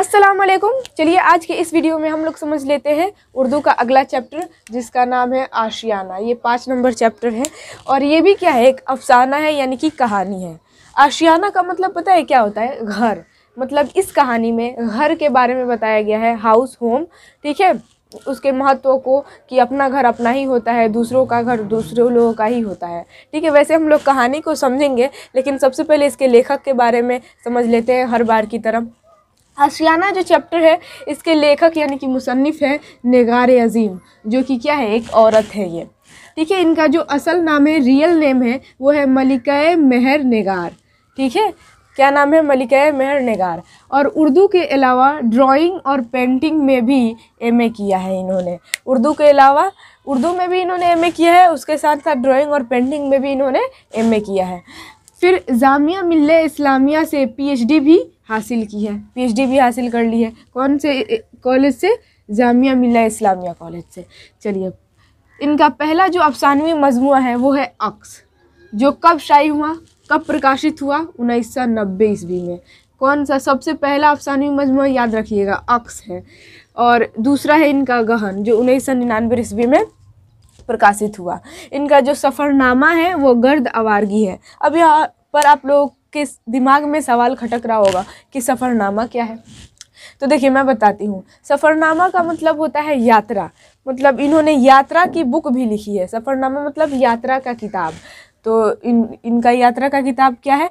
अस्सलाम वालेकुम चलिए आज के इस वीडियो में हम लोग समझ लेते हैं उर्दू का अगला चैप्टर जिसका नाम है आशियाना ये पाँच नंबर चैप्टर है और ये भी क्या है एक अफसाना है यानी कि कहानी है आशियाना का मतलब पता है क्या होता है घर मतलब इस कहानी में घर के बारे में बताया गया है हाउस होम ठीक है उसके महत्व को कि अपना घर अपना ही होता है दूसरों का घर दूसरे लोगों का ही होता है ठीक है वैसे हम लोग कहानी को समझेंगे लेकिन सबसे पहले इसके लेखक के बारे में समझ लेते हैं हर बार की तरह आशियाना जो चैप्टर है इसके लेखक यानी कि मुसनफ़ हैं नगार अजीम जो कि क्या है एक औरत है ये ठीक है इनका जो असल नाम है रियल नेम है वो है मलिका मेहर नगार ठीक है क्या नाम है मलिका मेहर नगार और उर्दू के अलावा ड्राइंग और पेंटिंग में भी एमए किया है इन्होंने उर्दू के अलावा उर्दू में भी इन्होंने एमए किया है उसके साथ साथ ड्राइंग और पेंटिंग में भी इन्होंने एमए किया है फिर जामिया मिल्ल इस्लामिया से पीएचडी भी हासिल की है पीएचडी भी हासिल कर ली है कौन से कॉलेज से जामिया मिल्ला इस्लामिया कॉलेज से चलिए इनका पहला जो अफसानवी मजमू है वो है अक्स जो कब शाई हुआ कब प्रकाशित हुआ उन्नीस सौ नब्बे ईस्वी में कौन सा सबसे पहला अफसानवी मजमू याद रखिएगा अक्स है और दूसरा है इनका गहन जो उन्नीस सौ निन्यानवे ईस्वी में प्रकाशित हुआ इनका जो सफ़रनामा है वो गर्द आवारगी है अब यहाँ पर आप लोग के दिमाग में सवाल खटक रहा होगा कि सफ़रनामा क्या है तो देखिए मैं बताती हूँ सफ़रनामा का मतलब होता है यात्रा मतलब इन्होंने यात्रा की बुक भी लिखी है सफ़रनामा मतलब यात्रा का किताब तो इन इनका यात्रा का किताब क्या है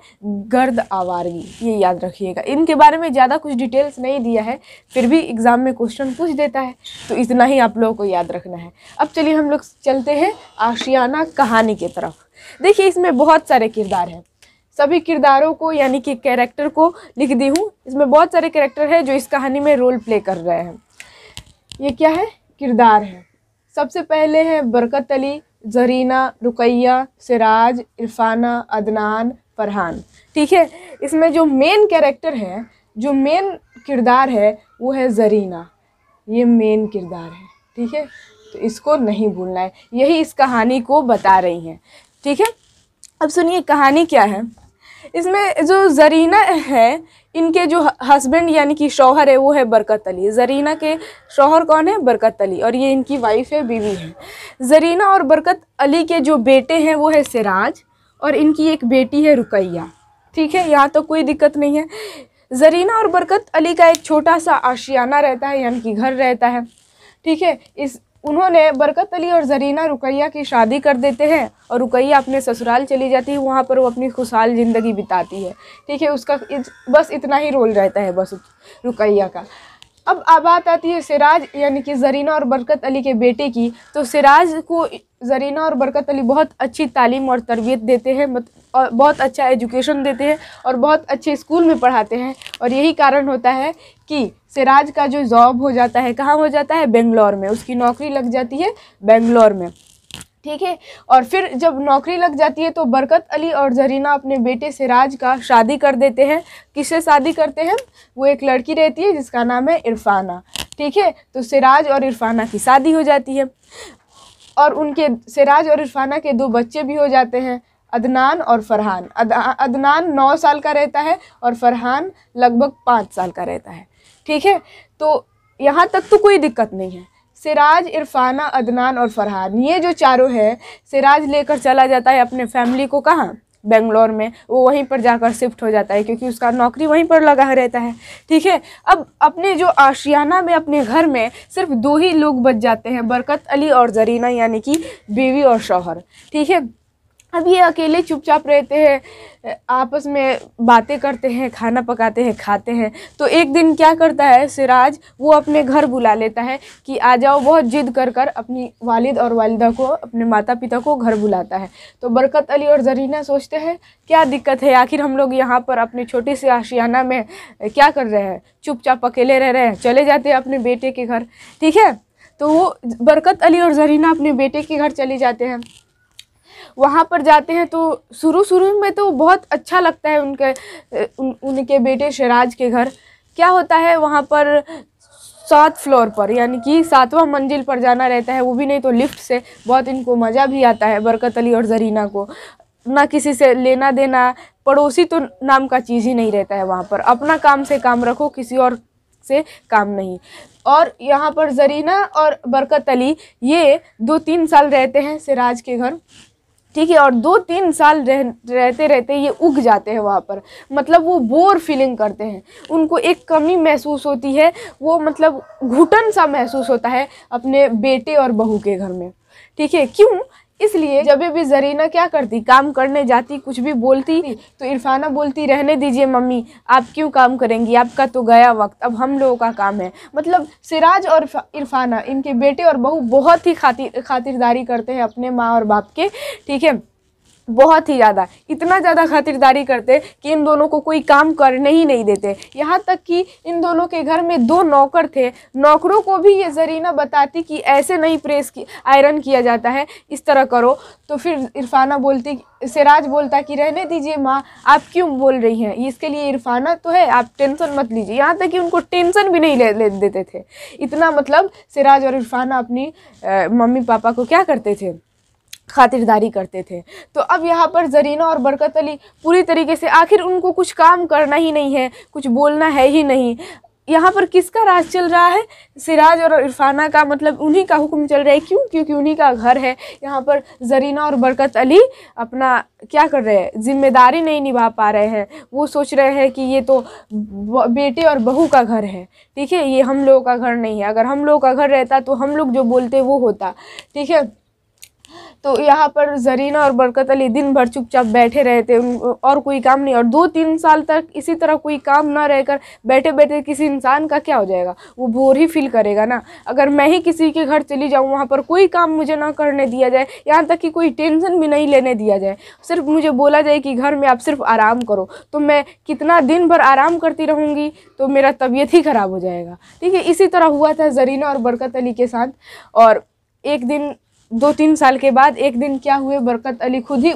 गर्द आवारगी ये याद रखिएगा इनके बारे में ज़्यादा कुछ डिटेल्स नहीं दिया है फिर भी एग्ज़ाम में क्वेश्चन पूछ देता है तो इतना ही आप लोगों को याद रखना है अब चलिए हम लोग चलते हैं आशियाना कहानी की तरफ देखिए इसमें बहुत सारे किरदार हैं सभी किरदारों को यानी कि कैरेक्टर को लिख दी हूँ इसमें बहुत सारे कैरेक्टर हैं जो इस कहानी में रोल प्ले कर रहे हैं ये क्या है किरदार है सबसे पहले है बरकत अली जरीना रुकैया सिराज इरफाना अदनान फरहान ठीक है इसमें जो मेन कैरेक्टर है जो मेन किरदार है वो है जरीना ये मेन किरदार है ठीक है तो इसको नहीं भूलना है यही इस कहानी को बता रही हैं ठीक है अब सुनिए कहानी क्या है इसमें जो जरीना है इनके जो हस्बैंड यानी कि शौहर है वो है बरकत अली जरीना के शौहर कौन है बरकत अली और ये इनकी वाइफ है बीवी है जरीना और बरकत अली के जो बेटे हैं वो है सिराज और इनकी एक बेटी है रुकैया ठीक है यहाँ तो कोई दिक्कत नहीं है जरीना और बरकत अली का एक छोटा सा आशियाना रहता है यानी कि घर रहता है ठीक है इस उन्होंने बरकत अली और जरीना रुकैया की शादी कर देते हैं और रुकैया अपने ससुराल चली जाती है वहाँ पर वो अपनी खुशहाल ज़िंदगी बिताती है ठीक है उसका बस इतना ही रोल रहता है बस रुकैया का अब बात आती है सिराज यानी कि जरीना और बरकत अली के बेटे की तो सिराज को जरीना और बरकत अली बहुत अच्छी तालीम और तरबियत देते हैं और बहुत अच्छा एजुकेशन देते हैं और बहुत अच्छे स्कूल में पढ़ाते हैं और यही कारण होता है कि सिराज का जो जॉब हो जाता है कहाँ हो जाता है बेंगलोर में उसकी नौकरी लग जाती है बेंगलोर में ठीक है और फिर जब नौकरी लग जाती है तो बरकत अली और जरीना अपने बेटे सिराज का शादी कर देते हैं किससे शादी करते हैं वो एक लड़की रहती है जिसका नाम है इरफाना ठीक है तो सिराज और इरफाना की शादी हो जाती है और उनके सिराज और इरफाना के दो बच्चे भी हो जाते हैं अदनान और फरहान अदनान नौ साल का रहता है और फरहान लगभग पाँच साल का रहता है ठीक है तो यहाँ तक तो कोई दिक्कत नहीं है सिराज इरफाना अदनान और फरहान ये जो चारों है सिराज लेकर चला जाता है अपने फैमिली को कहाँ बेंगलोर में वो वहीं पर जाकर शिफ्ट हो जाता है क्योंकि उसका नौकरी वहीं पर लगा रहता है ठीक है अब अपने जो आशियाना में अपने घर में सिर्फ दो ही लोग बच जाते हैं बरकत अली और जरीना यानी कि बीवी और शौहर ठीक है अब ये अकेले चुपचाप रहते हैं आपस में बातें करते हैं खाना पकाते हैं खाते हैं तो एक दिन क्या करता है सिराज वो अपने घर बुला लेता है कि आ जाओ बहुत जिद कर कर अपनी वालिद और वालिदा को अपने माता पिता को घर बुलाता है तो बरकत अली और जरीना सोचते हैं क्या दिक्कत है आखिर हम लोग यहाँ पर अपनी छोटी से आशियाना में क्या कर रहे हैं चुपचाप अकेले रह रहे हैं चले जाते हैं अपने बेटे के घर ठीक है तो वो बरकत अली और जरीना अपने बेटे के घर चले जाते हैं वहाँ पर जाते हैं तो शुरू शुरू में तो बहुत अच्छा लगता है उनके उन, उनके बेटे शराज के घर क्या होता है वहाँ पर सात फ्लोर पर यानी कि सातवां मंजिल पर जाना रहता है वो भी नहीं तो लिफ्ट से बहुत इनको मज़ा भी आता है बरकत अली और जरीना को ना किसी से लेना देना पड़ोसी तो नाम का चीज़ ही नहीं रहता है वहाँ पर अपना काम से काम रखो किसी और से काम नहीं और यहाँ पर जरीना और बरकत अली ये दो तीन साल रहते हैं सिराज के घर ठीक है और दो तीन साल रह रहते रहते ये उग जाते हैं वहाँ पर मतलब वो बोर फीलिंग करते हैं उनको एक कमी महसूस होती है वो मतलब घुटन सा महसूस होता है अपने बेटे और बहू के घर में ठीक है क्यों इसलिए जब भी जरीना क्या करती काम करने जाती कुछ भी बोलती तो इरफाना बोलती रहने दीजिए मम्मी आप क्यों काम करेंगी आपका तो गया वक्त अब हम लोगों का काम है मतलब सिराज और इरफाना इनके बेटे और बहू बहुत ही खातिर खातिरदारी करते हैं अपने माँ और बाप के ठीक है बहुत ही ज़्यादा इतना ज़्यादा खातिरदारी करते कि इन दोनों को कोई काम करने ही नहीं देते यहाँ तक कि इन दोनों के घर में दो नौकर थे नौकरों को भी ये जरीना बताती कि ऐसे नहीं प्रेस की आयरन किया जाता है इस तरह करो तो फिर इरफाना बोलती सिराज बोलता कि रहने दीजिए माँ आप क्यों बोल रही हैं इसके लिए इरफाना तो है आप टेंशन मत लीजिए यहाँ तक कि उनको टेंशन भी नहीं ले, ले देते थे इतना मतलब सिराज और इरफाना अपनी आ, मम्मी पापा को क्या करते थे खातिरदारी करते थे तो अब यहाँ पर जरीना और बरकत अली पूरी तरीके से आखिर उनको कुछ काम करना ही नहीं है कुछ बोलना है ही नहीं यहाँ पर किसका राज चल रहा है सिराज और इरफाना का मतलब उन्हीं का हुक्म चल रहा है क्यों क्योंकि उन्हीं का घर है यहाँ पर जरीना और बरकत अली अपना क्या कर रहे हैं जिम्मेदारी नहीं निभा पा रहे हैं वो सोच रहे हैं कि ये तो बेटे और बहू का घर है ठीक है ये हम लोगों का घर नहीं है अगर हम लोगों का घर रहता तो हम लोग जो बोलते वो होता ठीक है तो यहाँ पर जरीना और बरकत अली दिन भर चुपचाप बैठे रहे थे और कोई काम नहीं और दो तीन साल तक इसी तरह कोई काम ना रहकर बैठे बैठे किसी इंसान का क्या हो जाएगा वो बोर ही फील करेगा ना अगर मैं ही किसी के घर चली जाऊँ वहाँ पर कोई काम मुझे ना करने दिया जाए यहाँ तक कि कोई टेंशन भी नहीं लेने दिया जाए सिर्फ मुझे बोला जाए कि घर में आप सिर्फ आराम करो तो मैं कितना दिन भर आराम करती रहूँगी तो मेरा तबीयत ही ख़राब हो जाएगा ठीक है इसी तरह हुआ था जरीना और बरकत अली के साथ और एक दिन दो तीन साल के बाद एक दिन क्या हुए बरकत अली खुद ही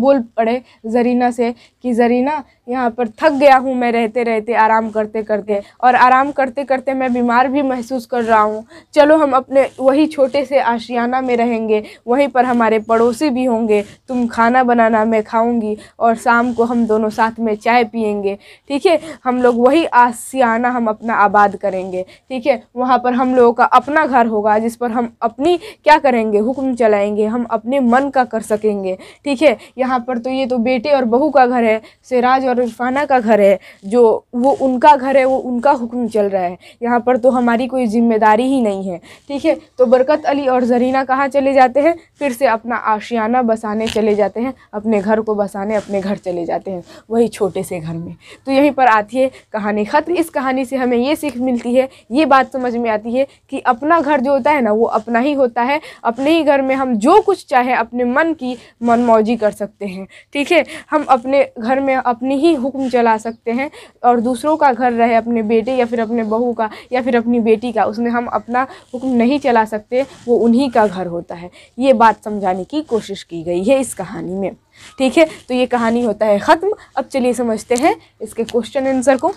बोल पड़े जरीना से कि ज़रीना यहाँ पर थक गया हूँ मैं रहते रहते आराम करते करते और आराम करते करते मैं बीमार भी महसूस कर रहा हूँ चलो हम अपने वही छोटे से आशियाना में रहेंगे वहीं पर हमारे पड़ोसी भी होंगे तुम खाना बनाना मैं खाऊंगी और शाम को हम दोनों साथ में चाय पियेंगे ठीक है हम लोग वही आशियाना हम अपना आबाद करेंगे ठीक है वहाँ पर हम लोगों का अपना घर होगा जिस पर हम अपनी क्या करेंगे हुक्म चलाएँगे हम अपने मन का कर सकेंगे ठीक है यहाँ पर तो ये तो बेटे और बहू का घर है है सिराज और इरफाना का घर है जो वो उनका घर है वो उनका हुक्म चल रहा है यहाँ पर तो हमारी कोई जिम्मेदारी ही नहीं है ठीक है तो बरकत अली और जरीना कहाँ चले जाते हैं फिर से अपना आशियाना बसाने चले जाते हैं अपने घर को बसाने अपने घर चले जाते हैं वही छोटे से घर में तो यहीं पर आती है कहानी ख़त्म इस कहानी से हमें ये सीख मिलती है ये बात समझ में आती है कि अपना घर जो होता है ना वो अपना ही होता है अपने ही घर में हम जो कुछ चाहे अपने मन की मनमौजी कर सकते हैं ठीक है हम अपने घर में अपनी ही हुक्म चला सकते हैं और दूसरों का घर रहे अपने बेटे या फिर अपने बहू का या फिर अपनी बेटी का उसमें हम अपना हुक्म नहीं चला सकते वो उन्हीं का घर होता है ये बात समझाने की कोशिश की गई है इस कहानी में ठीक है तो ये कहानी होता है ख़त्म अब चलिए समझते हैं इसके क्वेश्चन आंसर को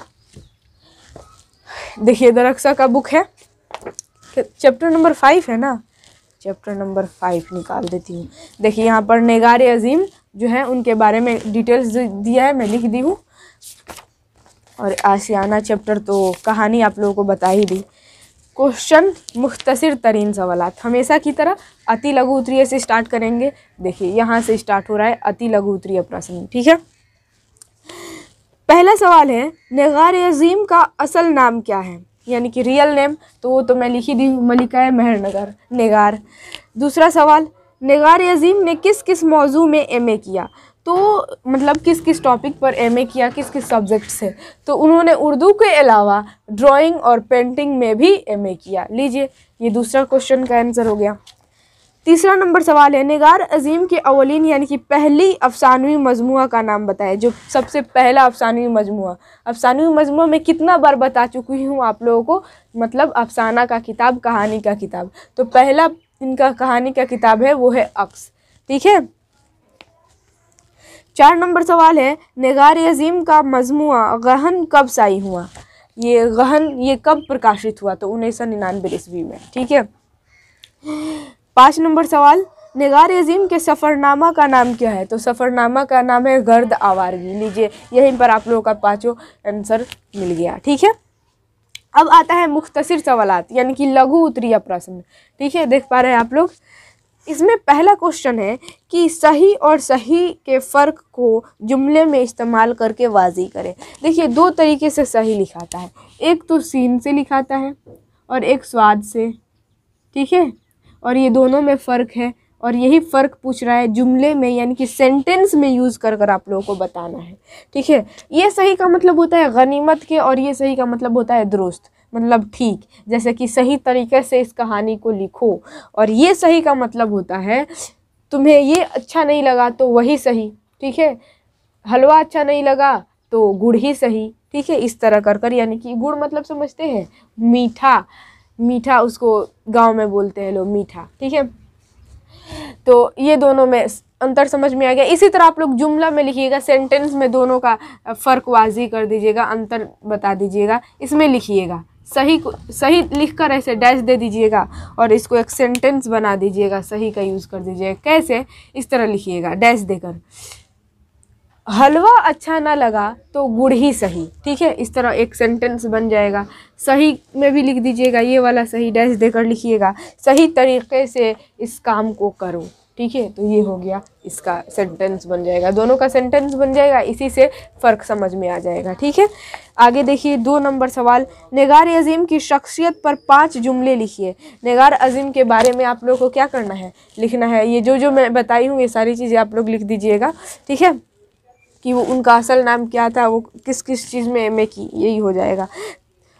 देखिए दरअसा का बुक है चैप्टर नंबर फाइव है ना चैप्टर नंबर फाइव निकाल देती हूँ देखिए यहाँ पर नगार अजीम जो है उनके बारे में डिटेल्स दिया है मैं लिख दी हूँ और आशियाना चैप्टर तो कहानी आप लोगों को बता ही दी क्वेश्चन मुख्तर तरीन सवाल हमेशा की तरह अति लघु उत्तरीय से स्टार्ट करेंगे देखिए यहाँ से स्टार्ट हो रहा है अति लघु उत्तरीय प्रश्न ठीक है पहला सवाल है नगार अजीम का असल नाम क्या है यानी कि रियल नेम तो वो तो मैं लिखी दी मलिका है मेहरनगर नगार दूसरा सवाल नगार अजीम ने किस किस मौजू में एम किया तो मतलब किस किस टॉपिक पर एम किया किस किस सब्जेक्ट से तो उन्होंने उर्दू के अलावा ड्राइंग और पेंटिंग में भी एम किया लीजिए ये दूसरा क्वेश्चन का आंसर हो गया तीसरा नंबर सवाल है निगार अजीम के अवलिन यानी कि पहली अफसानवी मजमू का नाम बताएं जो सबसे पहला अफसानवी मजमू अफसानवी मजमू में कितना बार बता चुकी हूँ आप लोगों को मतलब अफसाना का किताब कहानी का किताब तो पहला इनका कहानी का किताब है वो है अक्स ठीक है चार नंबर सवाल है नगार अजीम का मजमू गहन कब साई हुआ ये गहन ये कब प्रकाशित हुआ तो उन्नीस सौ निन्यानवे ईस्वी में ठीक है पाँच नंबर सवाल नगार अजीम के सफ़रनामा का नाम क्या है तो सफ़रनामा का नाम है गर्द आवारगी लीजिए यहीं पर आप लोगों का पाँचों आंसर मिल गया ठीक है अब आता है मुख्तसर सवालत यानी कि लघु उत्तरीय प्रश्न ठीक है देख पा रहे हैं आप लोग इसमें पहला क्वेश्चन है कि सही और सही के फ़र्क को जुमले में इस्तेमाल करके वाजी करें देखिए दो तरीके से सही लिखाता है एक तो सीन से लिखाता है और एक स्वाद से ठीक है और ये दोनों में फ़र्क है और यही फ़र्क पूछ रहा है जुमले में यानी कि सेंटेंस में यूज़ कर कर आप लोगों को बताना है ठीक है ये सही का मतलब होता है गनीमत के और ये सही का मतलब होता है दुरुस्त मतलब ठीक जैसे कि सही तरीके से इस कहानी को लिखो और ये सही का मतलब होता है तुम्हें ये अच्छा नहीं लगा तो वही सही ठीक है हलवा अच्छा नहीं लगा तो गुड़ ही सही ठीक है इस तरह कर कर यानी कि गुड़ मतलब समझते हैं मीठा मीठा उसको गांव में बोलते हैं लोग मीठा ठीक है तो ये दोनों में अंतर समझ में आ गया इसी तरह आप लोग जुमला में लिखिएगा सेंटेंस में दोनों का फ़र्क वाजी कर दीजिएगा अंतर बता दीजिएगा इसमें लिखिएगा सही सही लिख कर ऐसे डैश दे दीजिएगा और इसको एक सेंटेंस बना दीजिएगा सही का यूज़ कर दीजिएगा कैसे इस तरह लिखिएगा डैश देकर हलवा अच्छा ना लगा तो गुड़ ही सही ठीक है इस तरह एक सेंटेंस बन जाएगा सही में भी लिख दीजिएगा ये वाला सही डैश देकर लिखिएगा सही तरीके से इस काम को करो ठीक है तो ये हो गया इसका सेंटेंस बन जाएगा दोनों का सेंटेंस बन जाएगा इसी से फ़र्क समझ में आ जाएगा ठीक है आगे देखिए दो नंबर सवाल नगार अजीम की शख्सियत पर पांच जुमले लिखिए नगार अजीम के बारे में आप लोगों को क्या करना है लिखना है ये जो जो मैं बताई हूँ ये सारी चीज़ें आप लोग लिख दीजिएगा ठीक है कि वो उनका असल नाम क्या था वो किस किस चीज़ में एम की यही हो जाएगा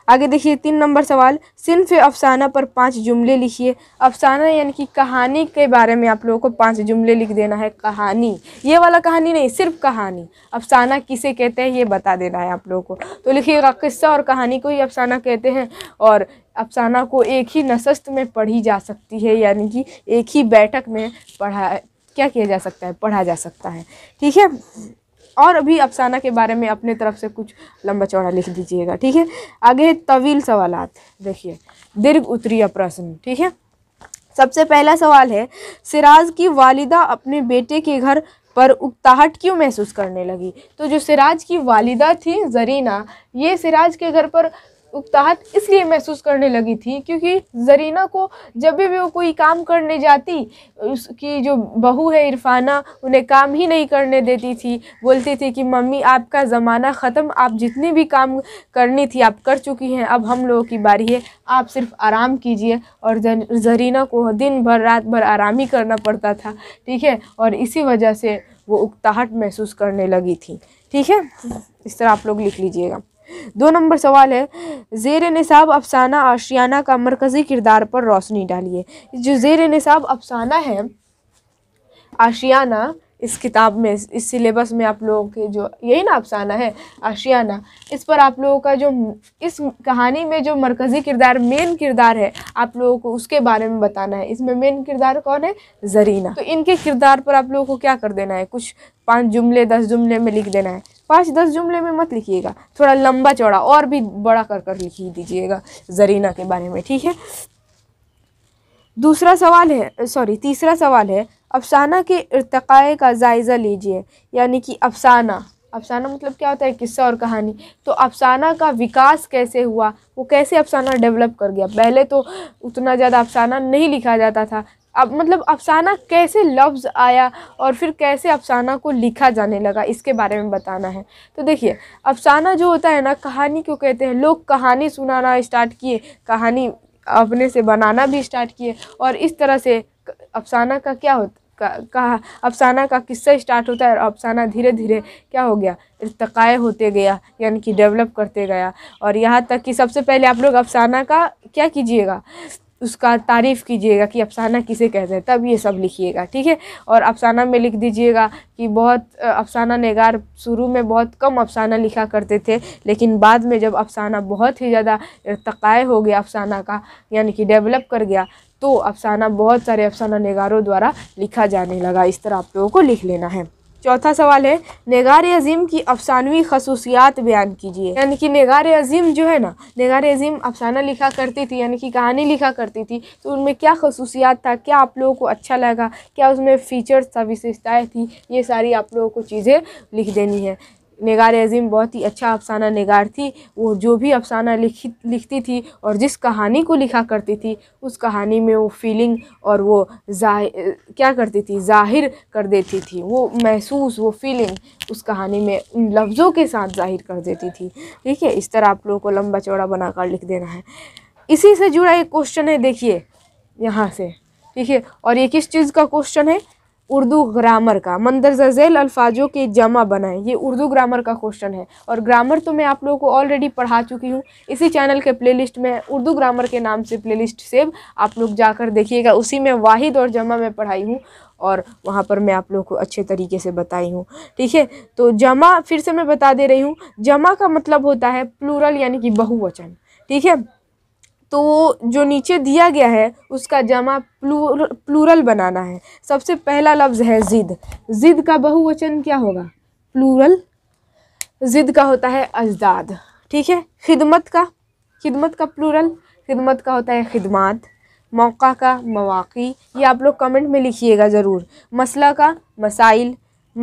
आगे देखिए तीन नंबर सवाल सिर्फ अफसाना पर पांच जुमले लिखिए अफसाना यानी कि कहानी के बारे में आप लोगों को पांच जुमले लिख देना है कहानी ये वाला कहानी नहीं सिर्फ कहानी अफसाना किसे कहते हैं ये बता देना है आप लोगों को तो लिखिएगा किस्सा और कहानी को ही अफसाना कहते हैं और अफसाना को एक ही नशस्त में पढ़ी जा सकती है यानी कि एक ही बैठक में पढ़ा क्या किया जा सकता है पढ़ा जा सकता है ठीक है और अभी अफसाना के बारे में अपने तरफ से कुछ लंबा चौड़ा लिख दीजिएगा ठीक है आगे तवील सवाल देखिए दीर्घ उत्तरीय प्रश्न ठीक है सबसे पहला सवाल है सिराज की वालिदा अपने बेटे के घर पर उकताहट क्यों महसूस करने लगी तो जो सिराज की वालिदा थी जरीना ये सिराज के घर पर उकताहट इसलिए महसूस करने लगी थी क्योंकि जरीना को जब भी वो कोई काम करने जाती उसकी जो बहू है इरफाना उन्हें काम ही नहीं करने देती थी बोलती थी कि मम्मी आपका ज़माना ख़त्म आप जितनी भी काम करनी थी आप कर चुकी हैं अब हम लोगों की बारी है आप सिर्फ आराम कीजिए और जरीना को दिन भर रात भर आराम ही करना पड़ता था ठीक है और इसी वजह से वो उकताहट महसूस करने लगी थी ठीक है इस तरह आप लोग लिख लीजिएगा दो नंबर सवाल है जेर नसाब अफसाना आशियाना का मरकज़ी किरदार पर रोशनी डालिए जो जेर नसाब अफसाना है आशियाना इस किताब में इस सिलेबस में आप लोगों के जो यही ना अफसाना है आशियाना इस पर आप लोगों का जो इस कहानी में जो मरकज़ी किरदार मेन किरदार है आप लोगों को उसके बारे में बताना है इसमें मेन किरदार कौन है जरीना तो इनके किरदार पर आप लोगों को क्या कर देना है कुछ पांच जुमले दस जुमले में लिख देना है पाँच दस जुमले में मत लिखिएगा थोड़ा लंबा चौड़ा और भी बड़ा कर कर लिख दीजिएगा जरीना के बारे में ठीक है दूसरा सवाल है सॉरी तीसरा सवाल है अफसाना के इरतक़ाए का जायज़ा लीजिए यानी कि अफसाना अफसाना मतलब क्या होता है किस्सा और कहानी तो अफसाना का विकास कैसे हुआ वो कैसे अफसाना डेवलप कर गया पहले तो उतना ज़्यादा अफसाना नहीं लिखा जाता था अब मतलब अफसाना कैसे लफ्ज़ आया और फिर कैसे अफसाना को लिखा जाने लगा इसके बारे में बताना है तो देखिए अफसाना जो होता है ना कहानी क्यों कहते हैं लोग कहानी सुनाना स्टार्ट किए कहानी अपने से बनाना भी स्टार्ट किए और इस तरह से अफसाना का क्या होता कहा अफसाना का किस्सा स्टार्ट होता है और अफसाना धीरे धीरे क्या हो गया इरतकाए होते गया यानी कि डेवलप करते गया और यहाँ तक कि सबसे पहले आप लोग अफसाना का क्या कीजिएगा उसका तारीफ़ कीजिएगा कि अफसाना किसे कहते हैं तब ये सब लिखिएगा ठीक है और अफसाना में लिख दीजिएगा कि बहुत अफसाना नगार शुरू में बहुत कम अफसाना लिखा करते थे लेकिन बाद में जब अफसाना बहुत ही ज़्यादा तकाय हो गया अफसाना का यानी कि डेवलप कर गया तो अफसाना बहुत सारे अफसाना नगारों द्वारा लिखा जाने लगा इस तरह आप लोगों को लिख लेना है चौथा सवाल है नगार अजीम की अफसानवी खसूसियात बयान कीजिए यानी कि नगार अजीम जो है ना नगार अजीम अफसाना लिखा करती थी यानी कि कहानी लिखा करती थी तो उनमें क्या खसूसियात था क्या आप लोगों को अच्छा लगा क्या उसमें फ़ीचर्स था विशेषताएँ थी ये सारी आप लोगों को चीज़ें लिख देनी है नगार अजीम बहुत ही अच्छा अफसाना नगार थी वो जो भी अफसाना लिखी लिखती थी और जिस कहानी को लिखा करती थी उस कहानी में वो फीलिंग और वो क्या करती थी ज़ाहिर कर देती थी वो महसूस वो फीलिंग उस कहानी में उन लफ्ज़ों के साथ ज़ाहिर कर देती थी ठीक है इस तरह आप लोगों को लंबा चौड़ा बनाकर लिख देना है इसी से जुड़ा एक क्वेश्चन है देखिए यहाँ से ठीक है और ये किस चीज़ का क्वेश्चन है उर्दू ग्रामर का मंदरजा झेल अल्फाजों के जमा बनाएं ये उर्दू ग्रामर का क्वेश्चन है और ग्रामर तो मैं आप लोगों को ऑलरेडी पढ़ा चुकी हूँ इसी चैनल के प्लेलिस्ट में उर्दू ग्रामर के नाम से प्लेलिस्ट सेव आप लोग जाकर देखिएगा उसी में वाहिद और जमा में पढ़ाई हूँ और वहाँ पर मैं आप लोगों को अच्छे तरीके से बताई हूँ ठीक है तो जमा फिर से मैं बता दे रही हूँ जमा का मतलब होता है प्लूरल यानी कि बहुवचन ठीक है तो जो नीचे दिया गया है उसका जमा प्लूर प्लूरल बनाना है सबसे पहला लफ्ज़ है ज़िद ज़िद का बहुवचन क्या होगा प्लूरल ज़िद का होता है अजदाद ठीक है खिदमत का खिदमत का प्लूरल खिदमत का होता है खिदमात मौका का मवाक़ी ये आप लोग कमेंट में लिखिएगा ज़रूर मसला का मसाइल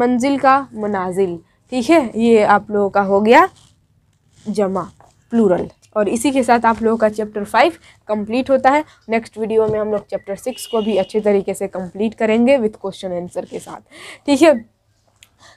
मंजिल का मनाजिल ठीक है ये आप लोगों का हो गया जमा प्लूरल और इसी के साथ आप लोगों का चैप्टर फाइव कंप्लीट होता है नेक्स्ट वीडियो में हम लोग चैप्टर सिक्स को भी अच्छे तरीके से कंप्लीट करेंगे विथ क्वेश्चन आंसर के साथ ठीक है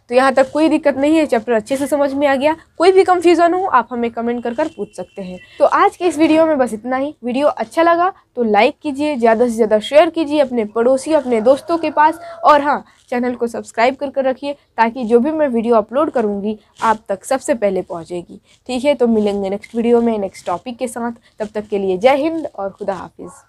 तो यहाँ तक कोई दिक्कत नहीं है चैप्टर अच्छे से समझ में आ गया कोई भी कंफ्यूज़न हो आप हमें कमेंट कर कर पूछ सकते हैं तो आज के इस वीडियो में बस इतना ही वीडियो अच्छा लगा तो लाइक कीजिए ज़्यादा से ज़्यादा शेयर कीजिए अपने पड़ोसी अपने दोस्तों के पास और हाँ चैनल को सब्सक्राइब कर कर रखिए ताकि जो भी मैं वीडियो अपलोड करूँगी आप तक सबसे पहले पहुँचेगी ठीक है तो मिलेंगे नेक्स्ट वीडियो में नेक्स्ट टॉपिक के साथ तब तक के लिए जय हिंद और खुदा हाफिज़